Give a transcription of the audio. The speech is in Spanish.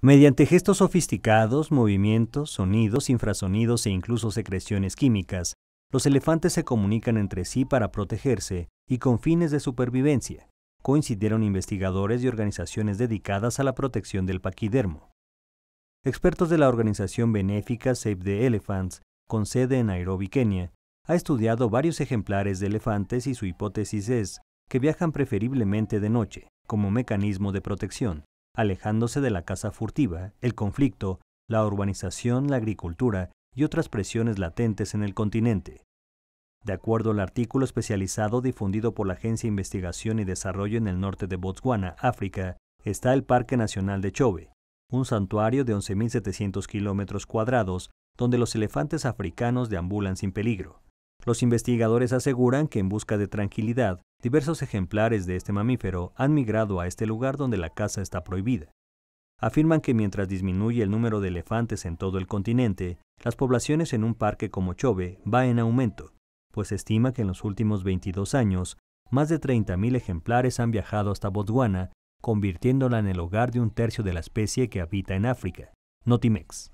Mediante gestos sofisticados, movimientos, sonidos, infrasonidos e incluso secreciones químicas, los elefantes se comunican entre sí para protegerse y con fines de supervivencia, coincidieron investigadores y organizaciones dedicadas a la protección del paquidermo. Expertos de la organización benéfica Save the Elephants, con sede en Nairobi, Kenia, ha estudiado varios ejemplares de elefantes y su hipótesis es que viajan preferiblemente de noche, como mecanismo de protección alejándose de la caza furtiva, el conflicto, la urbanización, la agricultura y otras presiones latentes en el continente. De acuerdo al artículo especializado difundido por la Agencia de Investigación y Desarrollo en el norte de Botswana, África, está el Parque Nacional de Chobe, un santuario de 11.700 kilómetros cuadrados donde los elefantes africanos deambulan sin peligro. Los investigadores aseguran que en busca de tranquilidad, Diversos ejemplares de este mamífero han migrado a este lugar donde la caza está prohibida. Afirman que mientras disminuye el número de elefantes en todo el continente, las poblaciones en un parque como Chobe va en aumento, pues se estima que en los últimos 22 años, más de 30.000 ejemplares han viajado hasta Botswana, convirtiéndola en el hogar de un tercio de la especie que habita en África, Notimex.